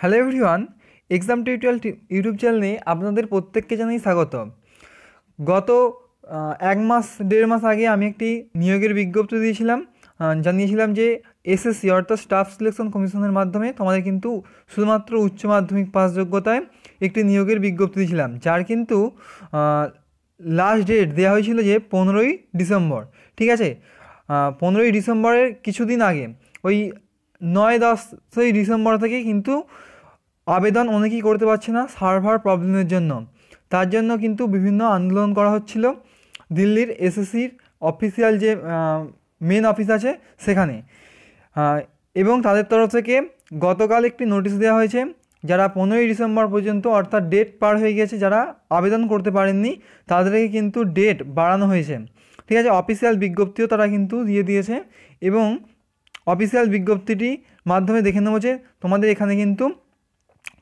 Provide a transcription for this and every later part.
hello everyone exam tutorial YouTube চ্যানেলে আপনাদের প্রত্যেককে জানাই স্বাগত গত এক মাস দেড় মাস আগে আমি একটি নিয়োগের বিজ্ঞপ্তি দিয়েছিলাম জানিয়েছিলাম যে এসএসসি অর্থাৎ স্টাফ সিলেকশন কমিশনের মাধ্যমে তোমাদের কিন্তু শুধুমাত্র উচ্চ মাধ্যমিক পাস যোগ্যতায় একটি নিয়োগের বিজ্ঞপ্তি দিয়েছিলাম যার কিন্তু লাস্ট ডেট দেওয়া হয়েছিল যে পনেরোই ডিসেম্বর ঠিক আছে পনেরোই ডিসেম্বরের কিছুদিন আগে ওই নয় দশই ডিসেম্বর থেকে কিন্তু আবেদন অনেকেই করতে পারছে না সার্ভার প্রবলেমের জন্য তার জন্য কিন্তু বিভিন্ন আন্দোলন করা হচ্ছিল দিল্লির এসএসসির অফিসিয়াল যে মেন অফিস আছে সেখানে এবং তাদের তরফ থেকে গতকাল একটি নোটিশ দেওয়া হয়েছে যারা পনেরোই ডিসেম্বর পর্যন্ত অর্থাৎ ডেট পার হয়ে গেছে যারা আবেদন করতে পারেননি তাদেরকে কিন্তু ডেট বাড়ানো হয়েছে ঠিক আছে অফিসিয়াল বিজ্ঞপ্তিও তারা কিন্তু দিয়ে দিয়েছে এবং অফিসিয়াল বিজ্ঞপ্তিটি মাধ্যমে দেখে নেবো যে তোমাদের এখানে কিন্তু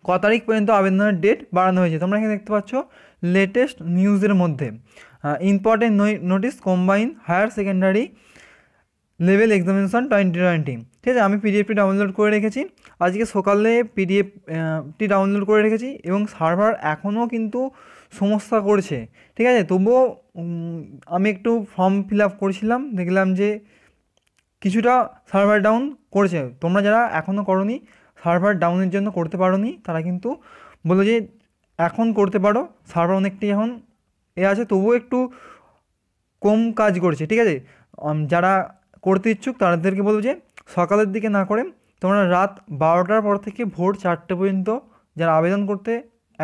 ক তারিখ পর্যন্ত আবেদনের ডেট বাড়ানো হয়েছে তোমরা এখানে দেখতে পাচ্ছ লেটেস্ট নিউজের মধ্যে important notice combine higher secondary level examination twenty twenty ঠিক আছে আমি পিডিএফটি ডাউনলোড করে রেখেছি আজকে সকালে পিডিএফটি ডাউনলোড করে রেখেছি এবং সার্ভার এখনও কিন্তু সমস্যা করছে ঠিক আছে তবুও আমি একটু ফর্ম ফিল আপ করেছিলাম দেখলাম যে কিছুটা সার্ভার ডাউন করেছে তোমরা যারা এখনও করনি সার্ভার ডাউনের জন্য করতে পারো তারা কিন্তু বললো যে এখন করতে পারো সার্ভার অনেকটাই এখন এ আছে তবুও একটু কম কাজ করছে ঠিক আছে যারা করতে ইচ্ছুক তাদেরকে বলবো যে সকালের দিকে না করে তোমরা রাত বারোটার পর থেকে ভোর চারটে পর্যন্ত যারা আবেদন করতে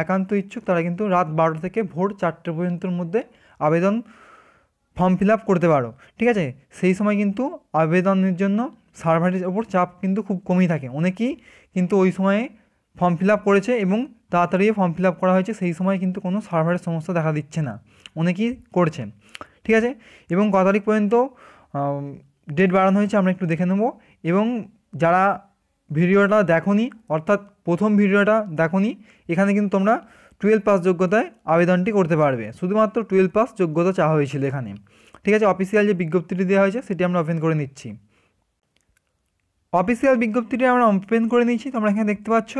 একান্ত ইচ্ছুক তারা কিন্তু রাত বারোটা থেকে ভোর চারটে পর্যন্তর মধ্যে আবেদন ফর্ম ফিল আপ করতে পারো ঠিক আছে সেই সময় কিন্তু আবেদনের জন্য সার্ভারের ওপর চাপ কিন্তু খুব কমই থাকে অনেকেই কিন্তু ওই সময়ে ফর্ম ফিল আপ করেছে এবং তাড়াতাড়ি ফর্ম ফিল আপ করা হয়েছে সেই সময় কিন্তু কোনো সার্ভারের সমস্যা দেখা দিচ্ছে না অনেকেই করছে ঠিক আছে এবং ক তারিখ পর্যন্ত ডেট বাড়ানো হয়েছে আমরা একটু দেখে নেব এবং যারা ভিডিওটা দেখো অর্থাৎ প্রথম ভিডিওটা দেখো এখানে কিন্তু তোমরা টুয়েলভ পাস যোগ্যতায় আবেদনটি করতে পারবে শুধুমাত্র টুয়েলভ পাস যোগ্যতা চাওয়া হয়েছিল এখানে ঠিক আছে অফিসিয়াল যে বিজ্ঞপ্তিটি দেওয়া হয়েছে সেটি আমরা ওপেন করে নিচ্ছি অফিসিয়াল বিজ্ঞপ্তিটি আমরা ওপেন করে নিচ্ছি তোমরা এখানে দেখতে পাচ্ছ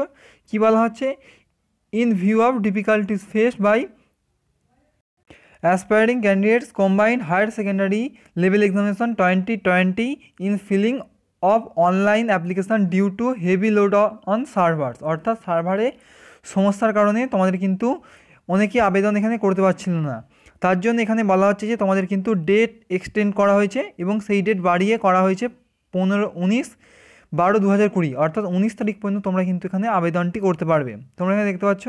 কি বলা হচ্ছে in view of difficulties faced by aspiring candidates combined higher secondary level examination twenty twenty in filling of online application due to heavy load on servers অর্থাৎ সার্ভারে সমস্যার কারণে তোমাদের কিন্তু অনেকে আবেদন এখানে করতে পারছিল না তার জন্য এখানে বলা হচ্ছে যে তোমাদের কিন্তু ডেট এক্সটেন্ড করা হয়েছে এবং সেই ডেট বাড়িয়ে করা হয়েছে পনেরো উনিশ বারো দু হাজার কুড়ি অর্থাৎ উনিশ তারিখ পর্যন্ত তোমরা কিন্তু এখানে আবেদনটি করতে পারবে তোমরা এখানে দেখতে পাচ্ছ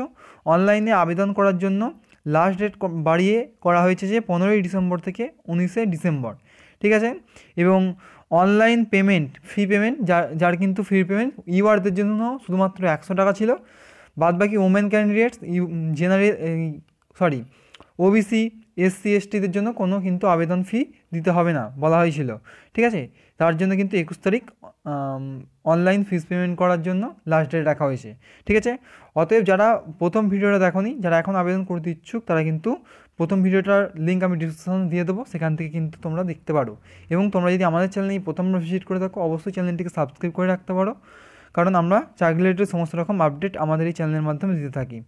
অনলাইনে আবেদন করার জন্য লাস্ট ডেট বাড়িয়ে করা হয়েছে যে পনেরোই ডিসেম্বর থেকে উনিশে ডিসেম্বর ঠিক আছে এবং অনলাইন পেমেন্ট ফ্রি পেমেন্ট যার যার কিন্তু ফ্রি পেমেন্ট ইউআরদের জন্য শুধুমাত্র একশো টাকা ছিল বাদবাকি women candidates general sorry OBC SC এসটিদের জন্য কোনো কিন্তু আবেদন ফি দিতে হবে না বলা হয়েছিল ঠিক আছে তার জন্য কিন্তু একুশ তারিখ অনলাইন ফিস পেমেন্ট করার জন্য লাস্ট ডেট রাখা হয়েছে ঠিক আছে অতএব যারা প্রথম ভিডিওটা দেখনি যারা এখন আবেদন করতে ইচ্ছুক তারা কিন্তু প্রথম ভিডিওটার লিঙ্ক আমি ডিসক্রিপশন দিয়ে দেবো সেখান থেকে কিন্তু তোমরা দেখতে পারো এবং তোমরা যদি আমাদের চ্যানেলে প্রথম ভিজিট করে থাকো অবশ্যই চ্যানেলটিকে সাবস্ক্রাইব করে রাখতে পারো কারণ আমরা চাকরি রিলেটেড সমস্ত রকম আপডেট আমাদের এই চ্যানেলের মাধ্যমে দিতে থাকি